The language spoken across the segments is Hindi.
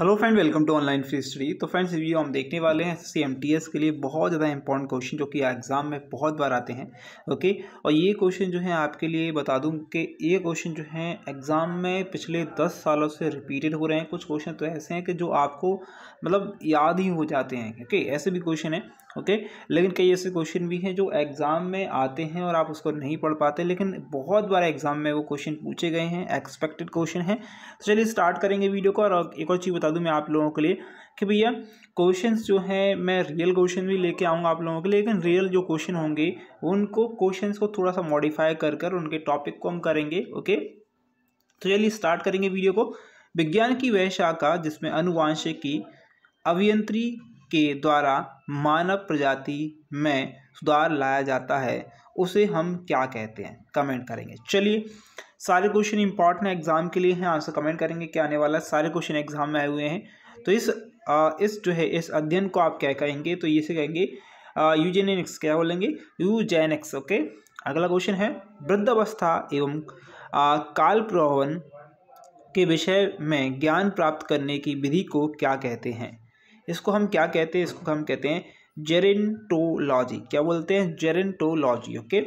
Hello friend welcome to online free study तो फ्रेंड्स ये हम देखने वाले हैं सी एम टी एस के लिए बहुत ज़्यादा इंपॉर्टेंट क्वेश्चन जो कि एग्ज़ाम में बहुत बार आते हैं ओके और ये क्वेश्चन जो है आपके लिए बता दूं कि ये क्वेश्चन जो है एग्ज़ाम में पिछले दस सालों से रिपीटेड हो रहे हैं कुछ क्वेश्चन तो ऐसे हैं कि जो आपको मतलब याद ही हो जाते हैं ओके ऐसे भी क्वेश्चन हैं ओके लेकिन कई ऐसे क्वेश्चन भी हैं जो एग्ज़ाम में आते हैं और आप उसको नहीं पढ़ पाते लेकिन बहुत बार एग्ज़ाम में वो क्वेश्चन पूछे गए हैं एक्सपेक्टेड क्वेश्चन हैं तो चलिए स्टार्ट करेंगे वीडियो को और एक और चीज़ बता दूँ मैं आप लोगों के लिए कि भैया क्वेश्चन जो हैं मैं रियल क्वेश्चन भी लेके आऊँगा आप लोगों के लिए लेकिन रियल जो क्वेश्चन होंगे उनको क्वेश्चन को थोड़ा सा मॉडिफाई कर कर उनके टॉपिक को हम करेंगे ओके तो चलिए स्टार्ट करेंगे वीडियो को विज्ञान की वह शाखा जिसमें अनुवांशिकी अभियंत्री के द्वारा मानव प्रजाति में सुधार लाया जाता है उसे हम क्या कहते हैं कमेंट करेंगे चलिए सारे क्वेश्चन इंपॉर्टेंट एग्जाम के लिए हैं आंसर कमेंट करेंगे क्या आने वाला सारे क्वेश्चन एग्जाम में आए हुए हैं तो इस आ, इस जो है इस अध्ययन को आप क्या कहेंगे तो ये से कहेंगे यूजेनिक्स क्या बोलेंगे यूजेनिक्स ओके अगला क्वेश्चन है वृद्धावस्था एवं काल प्रभावन के विषय में ज्ञान प्राप्त करने की विधि को क्या कहते हैं इसको हम क्या कहते हैं इसको हम कहते हैं जेरेंटोलॉजी क्या बोलते हैं जेरेंटोलॉजी ओके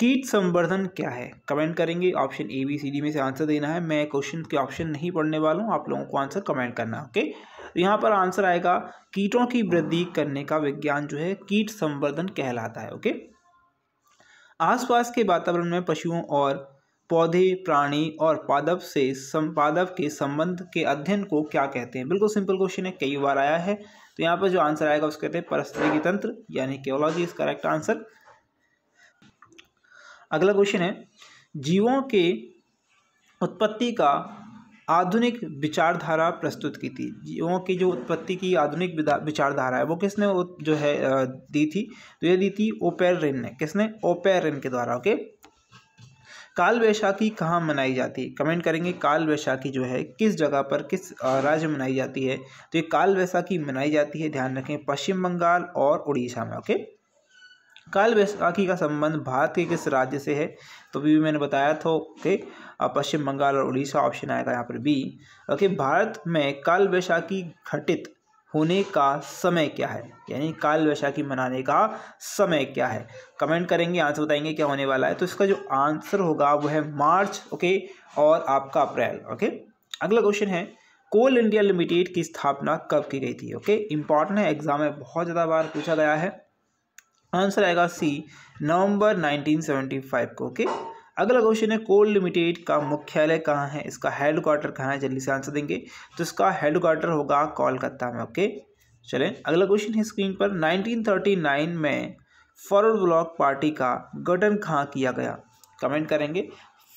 कीट संवर्धन क्या है कमेंट करेंगे option A B C D में से आंसर देना है मैं क्वेश्चन के ऑप्शन नहीं पढ़ने वाला हूँ आप लोगों को आंसर कमेंट करना ओके तो यहाँ पर आंसर आएगा कीटों की वृद्धि करने का विज्ञान जो है कीट संवर्धन कहलाता है ओके आसपास के वातावरण में पशुओं और पौधे प्राणी और पादप से पादप के संबंध के अध्ययन को क्या कहते हैं बिल्कुल सिंपल क्वेश्चन है कई बार आया है तो यहाँ पर जो आंसर आएगा उसको कहते हैं परस्त्री तंत्र यानी केवलॉजी इस करेक्ट आंसर अगला क्वेश्चन है जीवों के उत्पत्ति का आधुनिक विचारधारा प्रस्तुत की थी जीवों की जो उत्पत्ति की आधुनिक विचारधारा है वो किसने जो है दी थी तो ये दी थी ओपेरिन ने किसने ओपेरिन के द्वारा ओके okay? काल वैशाखी कहाँ मनाई जाती है कमेंट करेंगे काल वैशाखी जो है किस जगह पर किस राज्य में मनाई जाती है तो ये काल वैशाखी मनाई जाती है ध्यान रखें पश्चिम बंगाल और उड़ीसा में ओके काल वैसाखी का संबंध भारत के किस राज्य से है तो भी मैंने बताया था ओके पश्चिम बंगाल और उड़ीसा ऑप्शन आएगा यहाँ पर बी ओके भारत में काल वैशाखी घटित होने का समय क्या है यानी काल वैशाखी मनाने का समय क्या है कमेंट करेंगे आंसर बताएंगे क्या होने वाला है तो इसका जो आंसर होगा वो है मार्च ओके और आपका अप्रैल ओके अगला क्वेश्चन है कोल इंडिया लिमिटेड की स्थापना कब की गई थी ओके इंपॉर्टेंट है एग्जाम में बहुत ज़्यादा बार पूछा गया है आंसर आएगा सी नवंबर 1975 को ओके okay? अगला क्वेश्चन है कोल लिमिटेड का मुख्यालय कहाँ है इसका हेड क्वार्टर कहाँ है जल्दी से आंसर देंगे तो इसका हेड क्वार्टर होगा कोलकाता में ओके चलें अगला क्वेश्चन है स्क्रीन पर 1939 में फॉरवर्ड ब्लॉक पार्टी का गठन कहाँ किया गया कमेंट करेंगे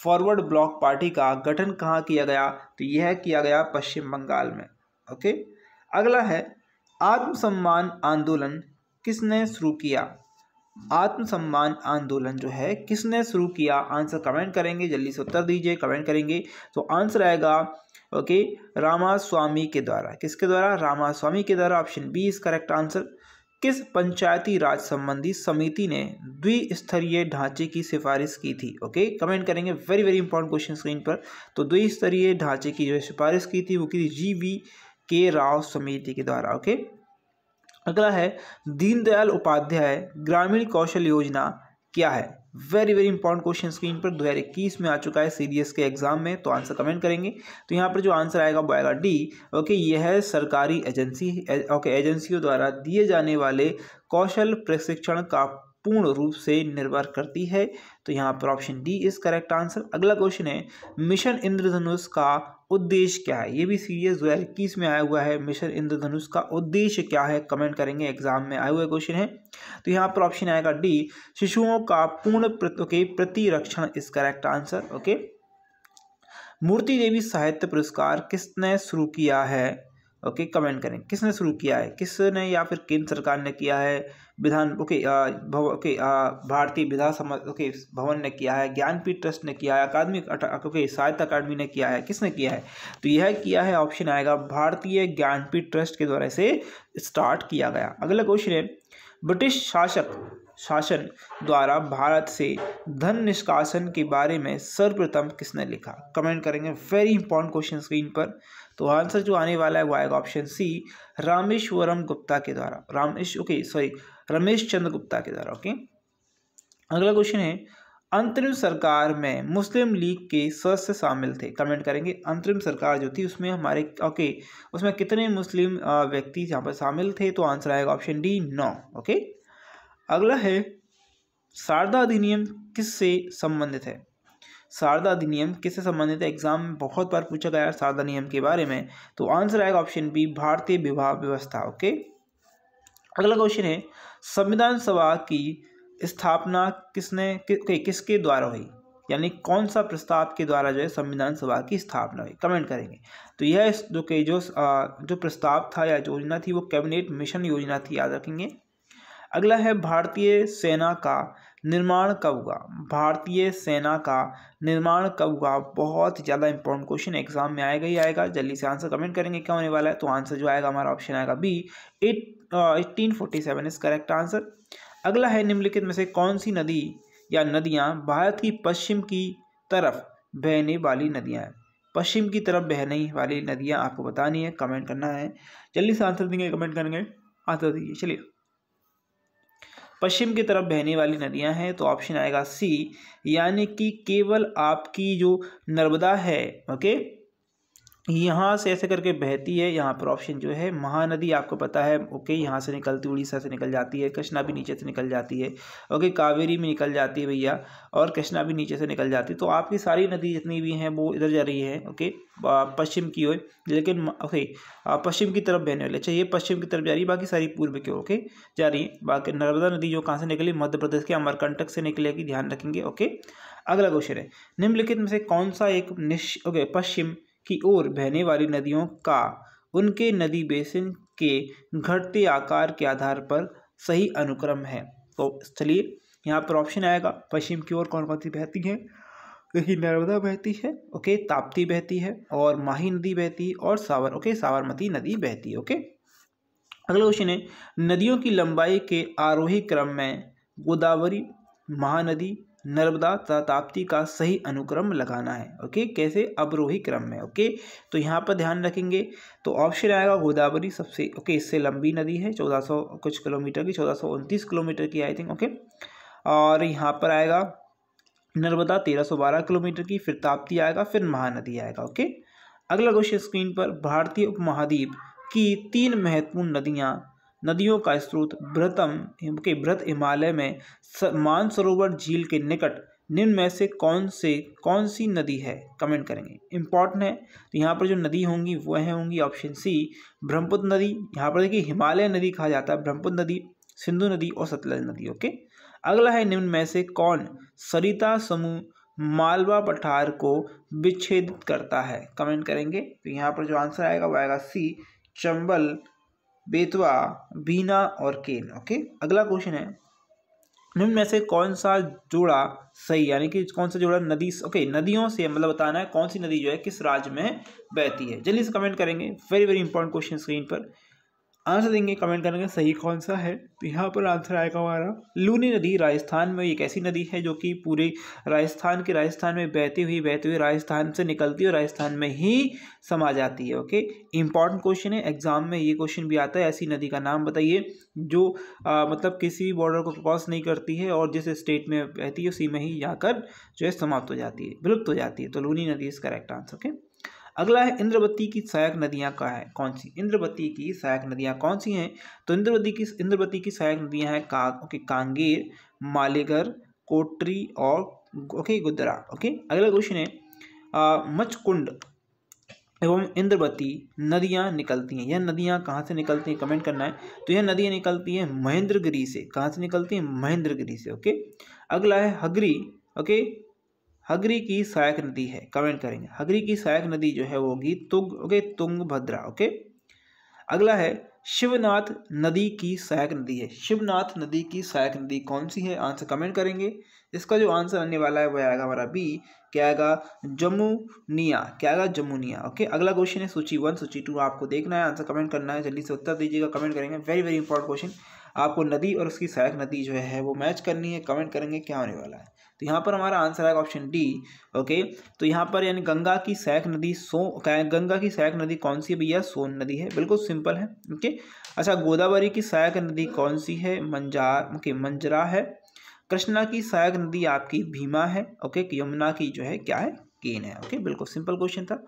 फॉरवर्ड ब्लॉक पार्टी का गठन कहाँ किया गया तो यह किया गया पश्चिम बंगाल में ओके अगला है आत्मसम्मान आंदोलन किसने शुरू किया आत्मसम्मान आंदोलन जो है किसने शुरू किया आंसर कमेंट करेंगे जल्दी से उत्तर दीजिए कमेंट करेंगे तो आंसर आएगा ओके रामा स्वामी के द्वारा किसके द्वारा रामा स्वामी के द्वारा option B is correct answer किस पंचायती राज संबंधी समिति ने द्विस्तरीय ढांचे की सिफारिश की थी ओके कमेंट करेंगे very very important question screen पर तो द्विस्तरीय ढांचे की जो सिफारिश की थी वो की थी जी वी के राव समिति के द्वारा ओके अगला है दीनदयाल उपाध्याय ग्रामीण कौशल योजना क्या है very very important question screen पर 2021 में आ चुका है सी के एग्जाम में तो आंसर कमेंट करेंगे तो यहाँ पर जो आंसर आएगा वो आएगा डी ओके यह है सरकारी एजेंसी ओके एजेंसियों द्वारा दिए जाने वाले कौशल प्रशिक्षण का पूर्ण रूप से निर्भर करती है तो यहाँ पर option D is correct answer अगला क्वेश्चन है मिशन इंद्रधनुष का उद्देश्य क्या है ये भी सीरीज दो हज़ार इक्कीस में आया हुआ है मिशन इंद्रधनुष का उद्देश्य क्या है कमेंट करेंगे एग्जाम में आया हुआ क्वेश्चन है तो यहाँ पर ऑप्शन आएगा डी शिशुओं का पूर्ण के प्रतिरक्षण इस correct answer okay Murti Devi साहित्य पुरस्कार किसने शुरू किया है ओके कमेंट करें किसने शुरू किया है किसने या फिर केंद्र सरकार ने किया है विधान ओके ओके भारतीय विधान सम ओके भवन ने किया है ज्ञानपीठ ट्रस्ट ने किया है अकादमिक ओके साहित्य अकादमी ने किया है किसने किया है तो यह किया है ऑप्शन आएगा भारतीय ज्ञानपीठ ट्रस्ट के द्वारा इसे स्टार्ट किया गया अगला क्वेश्चन है ब्रिटिश शासक शासन द्वारा भारत से धन निष्कासन के बारे में सर्वप्रथम किसने लिखा कमेंट करेंगे वेरी इंपॉर्टेंट क्वेश्चन स्क्रीन पर तो आंसर जो आने वाला है वो आएगा ऑप्शन सी रामेश्वरम गुप्ता के द्वारा रामेश ओके सॉरी रमेश चंद्र गुप्ता के द्वारा ओके अगला क्वेश्चन है अंतरिम सरकार में मुस्लिम लीग के सदस्य शामिल थे कमेंट करेंगे अंतरिम सरकार जो थी उसमें हमारे ओके उसमें कितने मुस्लिम व्यक्ति यहाँ पर शामिल थे तो आंसर आएगा ऑप्शन डी नौ ओके अगला है शारदा अधिनियम किससे संबंधित है शारदा अधिनियम किससे संबंधित है एग्जाम में बहुत बार पूछा गया है शारदा नियम के बारे में तो आंसर आएगा ऑप्शन बी भारतीय विवाह व्यवस्था ओके अगला क्वेश्चन है संविधान सभा की स्थापना किसने कि, कि, किसके द्वारा हुई यानी कौन सा प्रस्ताव के द्वारा जो है संविधान सभा की स्थापना हुई कमेंट करेंगे तो यह जो के जो जो प्रस्ताव था या योजना थी वो कैबिनेट मिशन योजना थी याद रखेंगे अगला है भारतीय सेना का निर्माण कब हुआ भारतीय सेना का निर्माण कब हुआ बहुत ज़्यादा इंपॉर्टेंट क्वेश्चन एग्जाम में आएगा ही आएगा जल्दी से आंसर कमेंट करेंगे क्या होने वाला है तो आंसर जो आएगा हमारा ऑप्शन आएगा B eight eighteen forty seven is correct answer अगला है निम्नलिखित में से कौन सी नदी या नदियाँ भारत की पश्चिम की तरफ बहने वाली नदियाँ हैं पश्चिम की तरफ बहने वाली नदियाँ आपको बतानी है कमेंट करना है जल्दी से आंसर देंगे कमेंट करेंगे आंसर दीजिए चलिए पश्चिम की तरफ बहने वाली नदियां हैं तो ऑप्शन आएगा सी यानी कि केवल आपकी जो नर्मदा है ओके यहाँ से ऐसे करके बहती है यहाँ पर ऑप्शन जो है महानदी आपको पता है ओके यहाँ से निकलती उड़ीसा से निकल जाती है कृष्णा भी नीचे से निकल जाती है ओके कावेरी भी निकल जाती है भैया और कृष्णा भी नीचे से निकल जाती है तो आपकी सारी नदी जितनी भी हैं वो इधर जा रही है ओके पश्चिम की ओर लेकिन ओके पश्चिम की तरफ बहने वाली अच्छा ये पश्चिम की तरफ जा रही है बाकी सारी पूर्व की ओके जा रही है बाकी नर्मदा नदी जो कहाँ से निकली मध्य प्रदेश के अमरकंटक से निकलेगी ध्यान रखेंगे ओके अगला क्वेश्चन है निम्नलिखित में से कौन सा एक निश ओके पश्चिम की ओर बहने वाली नदियों का उनके नदी बेसिन के घटते आकार के आधार पर सही अनुक्रम है तो चलिए यहाँ पर ऑप्शन आएगा पश्चिम की ओर कौन कौन सी बहती है देखिए नर्मदा बहती है ओके ताप्ती बहती है और माही नदी बहती है और सावर ओके सावरमती नदी बहती है ओके अगला क्वेश्चन है नदियों की लंबाई के आरोही क्रम में गोदावरी महानदी नर्मदा शताब्दी का सही अनुक्रम लगाना है ओके कैसे अवरोही क्रम में ओके तो यहाँ पर ध्यान रखेंगे तो ऑप्शन आएगा गोदावरी सबसे ओके इससे लंबी नदी है चौदह सौ कुछ किलोमीटर की चौदह सौ उनतीस किलोमीटर की आई थिंक ओके और यहाँ पर आएगा नर्मदा तेरह सौ बारह किलोमीटर की फिर ताप्ती आएगा फिर महानदी आएगा ओके अगला क्वेश्चन स्क्रीन पर भारतीय उपमहाद्वीप की तीन महत्वपूर्ण नदियाँ नदियों का स्रोत बृहतम के बृहत हिमालय में मानसरोवर झील के निकट निम्न में से कौन से कौन सी नदी है कमेंट करेंगे इम्पॉर्टेंट है तो यहाँ पर जो नदी होंगी वह होंगी ऑप्शन सी ब्रह्मपुत्र नदी यहाँ पर देखिए हिमालय नदी कहा जाता है ब्रह्मपुत्र नदी सिंधु नदी और सतलज नदी ओके अगला है निम्न में से कौन सरिता समूह मालवा पठार को विच्छेदित करता है कमेंट करेंगे तो यहाँ पर जो आंसर आएगा वो आएगा सी चंबल बेतवा बीना और केन ओके अगला क्वेश्चन है निम्न में से कौन सा जोड़ा सही यानी कि कौन सा जोड़ा नदी ओके नदियों से मतलब बताना है कौन सी नदी जो है किस राज्य में बहती है जल्दी से कमेंट करेंगे very very important question screen पर आंसर देंगे कमेंट करेंगे सही कौन सा है तो यहाँ पर आंसर आएगा हमारा लूनी नदी राजस्थान में एक ऐसी नदी है जो कि पूरे राजस्थान के राजस्थान में बहती हुई बहती हुई राजस्थान से निकलती है और राजस्थान में ही समा जाती है ओके इंपॉर्टेंट क्वेश्चन है एग्जाम में ये क्वेश्चन भी आता है ऐसी नदी का नाम बताइए जो आ, मतलब किसी भी बॉर्डर को क्रॉस नहीं करती है और जिस स्टेट में बहती है उसी में ही जाकर जो है समाप्त हो जाती है विलुप्त हो जाती है तो लूनी नदी इस करेक्ट आंसर ओके अगला है इंद्रवती की सहायक नदियाँ का है कौन सी इंद्रवती की सहायक नदियाँ कौन सी हैं तो इंद्रवती की इंद्रवती की सहायक नदियाँ हैं का ओके कांगेर मालेगर कोटरी और ओके गुदरा ओके अगला क्वेश्चन है मचकुंड एवं इंद्रवती नदियाँ निकलती हैं यह नदियाँ कहाँ से निकलती हैं कमेंट करना है तो यह नदियाँ निकलती हैं महेंद्रगिरी से कहाँ से निकलती हैं महेंद्रगिरी से ओके अगला है हगरी ओके हगरी की सहायक नदी है कमेंट करेंगे हगरी की सहायक नदी जो है वो होगी तुंग ओके तुंग भद्रा ओके अगला है शिवनाथ नदी की सहायक नदी है शिवनाथ नदी की सहायक नदी कौन सी है आंसर कमेंट करेंगे इसका जो आंसर आने वाला है वह आएगा हमारा बी क्या आएगा जमुनिया क्या आएगा जमुनिया ओके अगला क्वेश्चन है सूची वन सूची टू आपको देखना है आंसर कमेंट करना है जल्दी से उत्तर दीजिएगा कमेंट करेंगे वेरी वेरी इंपॉर्टेंट क्वेश्चन आपको नदी और उसकी सहायक नदी जो है वो मैच करनी है कमेंट करेंगे क्या होने वाला है तो यहाँ पर हमारा आंसर आएगा ऑप्शन डी ओके तो यहाँ पर यानी गंगा की सैक नदी सो गंगा की सैक नदी कौन सी है भैया सोन नदी है बिल्कुल सिंपल है ओके अच्छा गोदावरी की सहायक नदी कौन सी है मंजार ओके मंजरा है कृष्णा की सहायक नदी आपकी भीमा है ओके यमुना की जो है क्या है केन है ओके बिल्कुल सिंपल क्वेश्चन था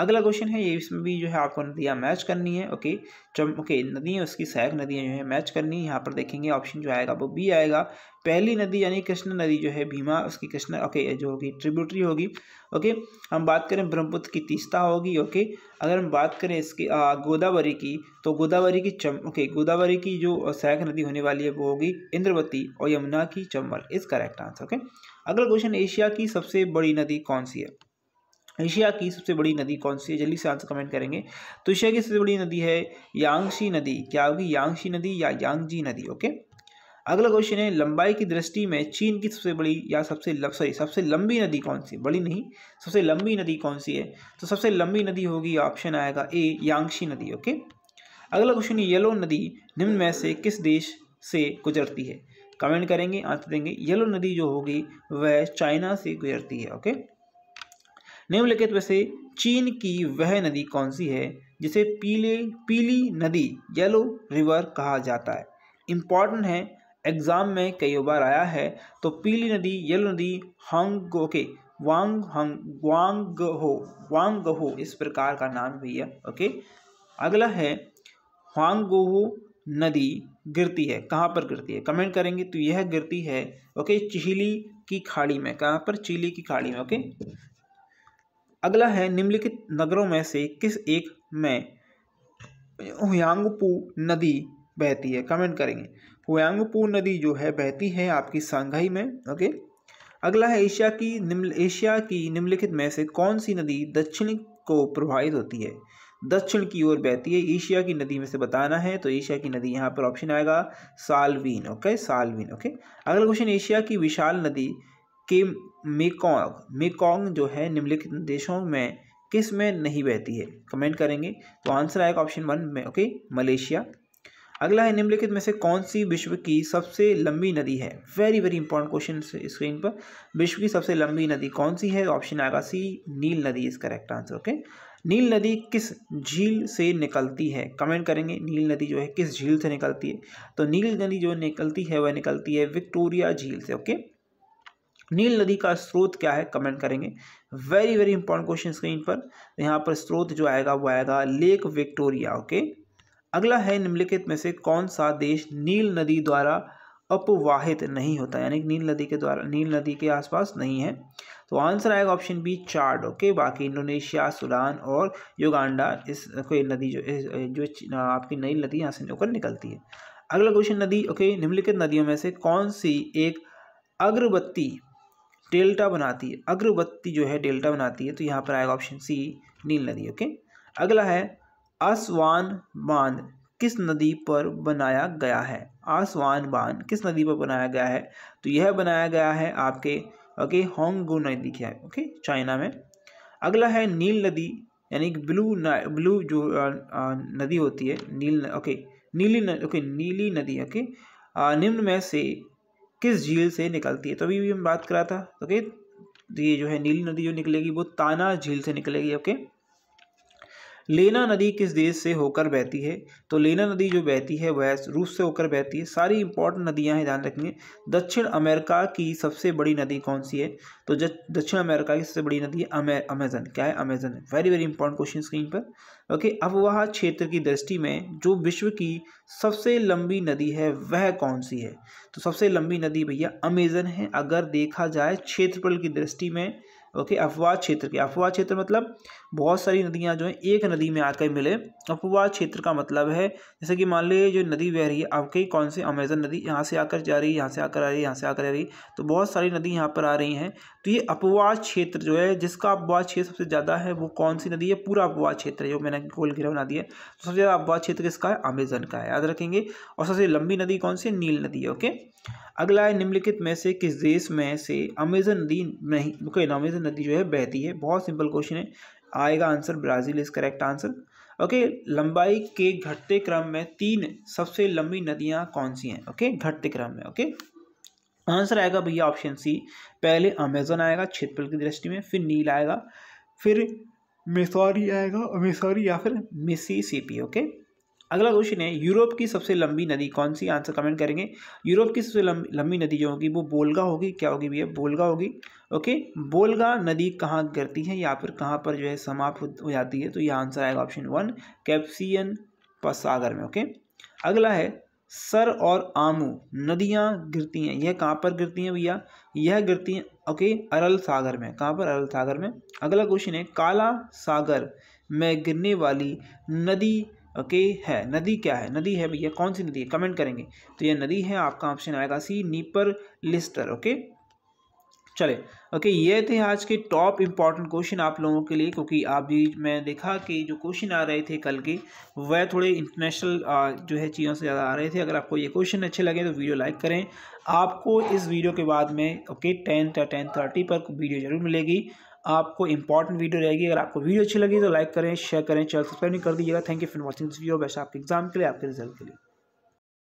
अगला क्वेश्चन है ये इसमें भी जो है आपको नदियाँ मैच करनी है ओके चम ओके नदियाँ उसकी सहायक नदियाँ जो है मैच करनी है यहाँ पर देखेंगे ऑप्शन जो आएगा वो बी आएगा पहली नदी यानी कृष्णा नदी जो है भीमा उसकी कृष्ण ओके जो होगी ट्रिब्यूटरी होगी ओके हम बात करें ब्रह्मपुत्र की तीस्ता होगी ओके अगर हम बात करें इसकी गोदावरी की तो गोदावरी की चम ओके गोदावरी की जो सहायक नदी होने वाली है वो होगी इंद्रवती और यमुना की Chambal is correct answer okay अगला क्वेश्चन एशिया की सबसे बड़ी नदी कौन सी है एशिया की सबसे बड़ी नदी कौन सी है जल्दी से आंसर कमेंट करेंगे तो एशिया की सबसे बड़ी नदी है यांगशी नदी क्या होगी यांगशी नदी या यांगजी नदी ओके अगला क्वेश्चन है लंबाई की दृष्टि में चीन की सबसे बड़ी या सबसे सॉरी सबसे लंबी नदी कौन सी बड़ी नहीं सबसे लंबी नदी कौन सी है तो सबसे लंबी नदी होगी ऑप्शन आएगा ए यांगशी नदी ओके अगला क्वेश्चन है येलो नदी निम्न में से किस देश से गुजरती है कमेंट करेंगे आंसर देंगे येलो नदी जो होगी वह चाइना से गुजरती है ओके निम्नलिखित में से चीन की वह नदी कौन सी है जिसे पीले पीली नदी येलो रिवर कहा जाता है इम्पॉर्टेंट है एग्ज़ाम में कई बार आया है तो पीली नदी येलो नदी हंग ओके वांग हंग वांग हो वांग हो इस प्रकार का नाम भैया ओके अगला है ह्वांगोहो नदी गिरती है कहाँ पर गिरती है कमेंट करेंगे तो यह गिरती है ओके चिली की खाड़ी में कहाँ पर चिली की खाड़ी में ओके अगला है निम्नलिखित नगरों में से किस एक में हुयांगपू नदी बहती है कमेंट करेंगे हुयांगपू नदी जो है बहती है आपकी सांघाई में ओके अगला है एशिया की निम्न एशिया की निम्नलिखित में से कौन सी नदी दक्षिण को प्रभावित होती है दक्षिण की ओर बहती है एशिया की नदी में से बताना है तो एशिया की नदी यहाँ पर ऑप्शन आएगा सालवीन ओके सालवीन ओके अगला क्वेश्चन एशिया की विशाल नदी कि मेकॉन्ग मेकोंग जो है निम्नलिखित देशों में किस में नहीं बहती है कमेंट करेंगे तो आंसर आएगा ऑप्शन वन में ओके मलेशिया अगला है निम्नलिखित में से कौन सी विश्व की सबसे लंबी नदी है very very important question screen पर विश्व की सबसे लंबी नदी कौन सी है ऑप्शन आएगा सी नील नदी इस करेक्ट आंसर ओके नील नदी किस झील से निकलती है कमेंट करेंगे नील नदी जो है किस झील से निकलती है तो नील नदी जो निकलती है वह निकलती है विक्टोरिया झील से ओके okay? नील नदी का स्रोत क्या है कमेंट करेंगे very very important question screen पर यहाँ पर स्रोत जो आएगा वो आएगा लेक विक्टोरिया ओके अगला है निम्नलिखित में से कौन सा देश नील नदी द्वारा अपवाहित नहीं होता यानी नील नदी के द्वारा नील नदी के आसपास नहीं है तो आंसर आएगा ऑप्शन बी चार्ड ओके बाकी इंडोनेशिया सुडान और युगांडा इस कोई नदी जो इस, जो आपकी नई नदी यहाँ से होकर निकलती है अगला क्वेश्चन नदी ओके निम्नलिखित नदियों में से कौन सी एक अगरबत्ती डेल्टा बनाती है अग्रवत्ती जो है डेल्टा बनाती है तो यहाँ पर आएगा ऑप्शन सी नील नदी ओके अगला है आसवान बांध किस नदी पर बनाया गया है आसवान बांध किस नदी पर बनाया गया है तो यह बनाया गया है आपके ओके होंगगो नदी के ओके चाइना में अगला है नील नदी यानी कि ब्लू ब्लू जो नदी होती है नील ओके नीली ओके नीली नदी ओके निम्न में से किस झील से निकलती है तो अभी भी हम बात करा था ओके तो ये जो है नीली नदी जो निकलेगी वो ताना झील से निकलेगी ओके लेना नदी किस देश से होकर बहती है तो लेना नदी जो बहती है वह रूस से होकर बहती है सारी इंपॉर्टेंट नदियाँ हैं ध्यान रखेंगे दक्षिण अमेरिका की सबसे बड़ी नदी कौन सी है तो दक्षिण अमेरिका की सबसे बड़ी नदी है अमेजन क्या है अमेजन है very very important question screen पर ओके अब वह क्षेत्र की दृष्टि में जो विश्व की सबसे लंबी नदी है वह कौन सी है तो सबसे लंबी नदी भैया अमेजन है अगर देखा जाए क्षेत्रफल की दृष्टि में ओके अफवाह क्षेत्र के अफवाह क्षेत्र मतलब बहुत सारी नदियाँ जो हैं एक नदी में आकर मिले अफवाह क्षेत्र का मतलब है जैसे कि मान लीजिए जो नदी बह रही है आपकी कौन सी अमेजन नदी यहाँ से आकर जा रही है यहाँ से आकर आ रही है यहाँ से आकर आ रही है तो बहुत सारी नदी यहाँ पर आ रही हैं तो ये अपवाह क्षेत्र जो है जिसका अपवाह क्षेत्र सबसे ज़्यादा है वो कौन सी नदी है पूरा अपवाह क्षेत्र है जो मैंने गोल घेरा बना दिया तो सबसे ज़्यादा अपवाह क्षेत्र किसका है अमेजन का है याद रखेंगे और सबसे लंबी नदी कौन सी नील नदी है ओके अगला है निम्नलिखित में से किस देश में से अमेजन नदी नहीं अमेजन नदी जो है बहती है बहुत सिंपल क्वेश्चन है आएगा answer Brazil is correct answer okay लंबाई के घटते क्रम में तीन सबसे लंबी नदियाँ कौन सी हैं ओके घटते क्रम में ओके आंसर आएगा भैया ऑप्शन सी पहले अमेजोन आएगा क्षेत्रफल की दृष्टि में फिर नील आएगा फिर मिसौरी आएगा मिसौरी या फिर मिसीसीपी ओके अगला क्वेश्चन है यूरोप की सबसे लंबी नदी कौन सी आंसर कमेंट करेंगे यूरोप की सबसे लंबी लंबी नदी जो होगी वो बोलगा होगी क्या होगी भैया बोलगा होगी ओके बोलगा नदी कहाँ गिरती है या फिर कहाँ पर जो है समाप्त हो जाती है तो यह आंसर आएगा ऑप्शन वन कैप्सियन सागर में ओके अगला है सर और आमू नदियाँ गिरती हैं यह कहाँ पर गिरती हैं भैया यह गिरती हैं ओके अरल सागर में कहाँ पर अरल सागर में अगला क्वेश्चन है काला सागर में गिरने वाली नदी ओके है नदी क्या है नदी है भैया कौन सी नदी है कमेंट करेंगे तो ये नदी है आपका ऑप्शन आएगा सी नीपर लिस्टर ओके चले ओके ये थे आज के टॉप इम्पॉर्टेंट क्वेश्चन आप लोगों के लिए क्योंकि आप भी मैं देखा कि जो क्वेश्चन आ रहे थे कल के वह थोड़े इंटरनेशनल जो है चीज़ों से ज़्यादा आ रहे थे अगर आपको ये क्वेश्चन अच्छे लगे तो वीडियो लाइक करें आपको इस वीडियो के बाद में ओके टेंथ या टेन थर्टी पर वीडियो जरूर मिलेगी आपको इंपॉर्टेंट वीडियो रहेगी अगर आपको वीडियो अच्छी लगी तो लाइक करें शेयर करें चैनल सब्सक्राइब नहीं कर दीजिएगा thank you for watching this video वैसे आपके एग्जाम के लिए आपके रिजल्ट के लिए